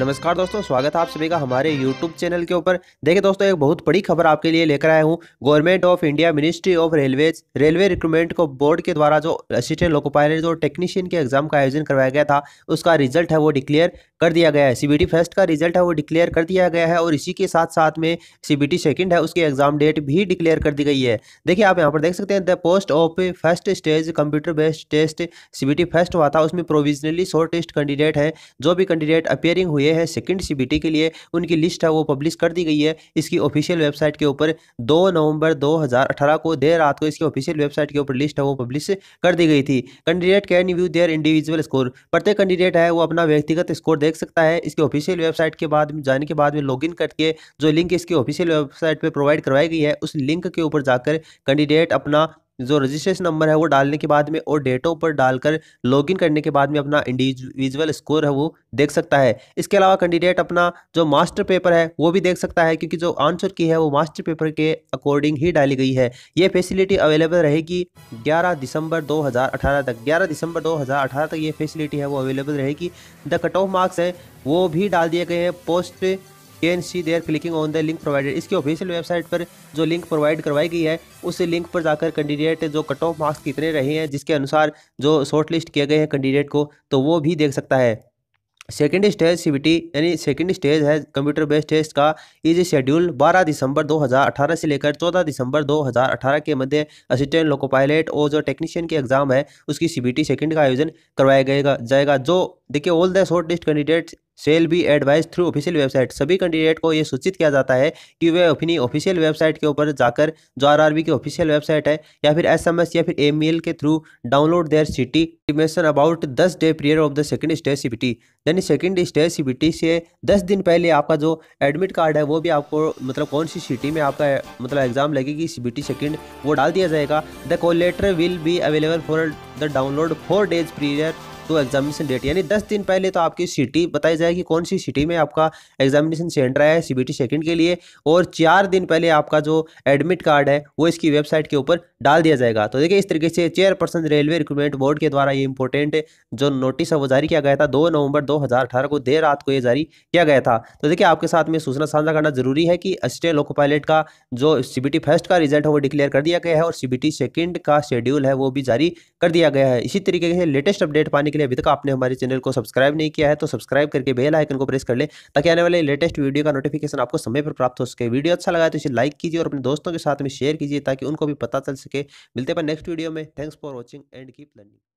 नमस्कार दोस्तों स्वागत है आप सभी का हमारे यूट्यूब चैनल के ऊपर देखिए दोस्तों एक बहुत बड़ी खबर आपके लिए लेकर आया हूँ government of India ministry of railways railway recruitment को बोर्ड के द्वारा जो असिस्टेंट लोको पायलट जो टेक्नीशियन के एग्जाम का आयोजन करवाया गया था उसका रिजल्ट है वो डिक्लेयर कर दिया गया है सी फर्स्ट का रिजल्ट है वो डिक्लेयर कर दिया गया है और इसी के साथ साथ में सी सेकंड है उसकी एग्जाम डेट भी डिक्लेयर कर दी गई है देखिए आप यहाँ पर देख सकते हैं the post of first stage computer based test सी फर्स्ट हुआ था उसमें प्रोविजनली शॉर्ट टेस्ट कैंडिडेट हैं जो भी कैंडिडेट अपेयरिंग हुए हैं सेकेंड सी के लिए उनकी लिस्ट है वो पब्लिश कर दी गई है इसकी ऑफिशियल वेबसाइट के ऊपर दो नवंबर दो को देर रात को इसकी ऑफिशियल वेबसाइट के ऊपर लिस्ट है वो पब्लिश कर दी गई थी candidate can view their individual score प्रत्येक कैंडिडेट है वो अपना व्यक्तिगत स्कोर देख सकता है इसके ऑफिशियल वेबसाइट के बाद जाने के बाद में लॉगिन करके जो लिंक इसकी ऑफिशियल वेबसाइट पर प्रोवाइड करवाई गई है उस लिंक के ऊपर जाकर कैंडिडेट अपना जो रजिस्ट्रेशन नंबर है वो डालने के बाद में और डेटों पर डालकर लॉगिन करने के बाद में अपना इंडिविजुअल स्कोर है वो देख सकता है इसके अलावा कैंडिडेट अपना जो मास्टर पेपर है वो भी देख सकता है क्योंकि जो आंसर की है वो मास्टर पेपर के अकॉर्डिंग ही डाली गई है ये फैसिलिटी अवेलेबल रहेगी ग्यारह दिसंबर 2018 तक 11 दिसंबर 2018 तक ये फैसिलिटी है वो अवेलेबल रहेगी द कट ऑफ मार्क्स है वो भी डाल दिए गए हैं post can see their clicking on the link provided इसकी ऑफिशियल वेबसाइट पर जो लिंक प्रोवाइड करवाई गई है उस लिंक पर जाकर कैंडिडेट जो कट ऑफ मार्क्स कितने रहे हैं जिसके अनुसार जो शॉर्ट लिस्ट किए गए हैं कैंडिडेट को तो वो भी देख सकता है सेकेंड स्टेज सीबीटी यानी सेकेंड स्टेज है कंप्यूटर बेस्ड टेस्ट का इज शेड्यूल 12 दिसंबर 2018 से लेकर 14 दिसंबर 2018 के मध्य असिस्टेंट लोको पायलट और जो टेक्नीशियन के एग्जाम है उसकी सीबीटी सेकेंड का आयोजन करवाया गया जाएगा जो देखिए all the short list candidates shall be advised through official website सभी कैंडिडेट को यह सूचित किया जाता है कि वे अपनी ऑफिशियल वेबसाइट के ऊपर जाकर जो आर की ऑफिशियल वेबसाइट है या फिर एस या फिर मेल के through download their city information about ten day period of the second stage CBT यानी सेकंड स्टेज सीबीटी से दस दिन पहले आपका जो एडमिट कार्ड है वो भी आपको मतलब कौन सी सिटी में आपका मतलब एग्जाम लगेगी सीबीटी सेकंड वो डाल दिया जाएगा the call letter will be available for the download four days period to examination date यानी दस दिन पहले तो आपकी सिटी बताई जाएगी कौन सी सिटी में आपका एग्जामिनेशन सेंटर है सी बी के लिए और चार दिन पहले आपका जो एडमिट कार्ड है वो इसकी वेबसाइट के ऊपर डाल दिया जाएगा तो देखिए इस तरीके से चेयरपर्सन रेलवे रिक्रूटमेंट बोर्ड के द्वारा ये इंपॉर्टेंट जो नोटिस है वो जारी किया गया था दो नवंबर दो को देर रात को ये जारी किया गया था तो देखिए आपके साथ में सूचना साझा करना जरूरी है कि असिस्टेंट लोको पायलट का जो सीबीटी फर्स्ट का रिजल्ट है वो डिक्लेयर कर दिया गया है और सीबीटी सेकंड का शेड्यूल है वो भी जारी कर दिया गया है इसी तरीके से लेटेस्ट अपडेट पाने के लिए लिए अभी तक आपने हमारे चैनल को सब्सक्राइब नहीं किया है तो सब्सक्राइब करके बेल आइकन को प्रेस कर लें ताकि आने वाले लेटेस्ट वीडियो का नोटिफिकेशन आपको समय पर प्राप्त हो सके वीडियो अच्छा लगा तो इसे लाइक कीजिए और अपने दोस्तों के साथ में शेयर कीजिए ताकि उनको भी पता चल सके मिलते पर नेक्स्ट वीडियो में thanks for watching and keep learning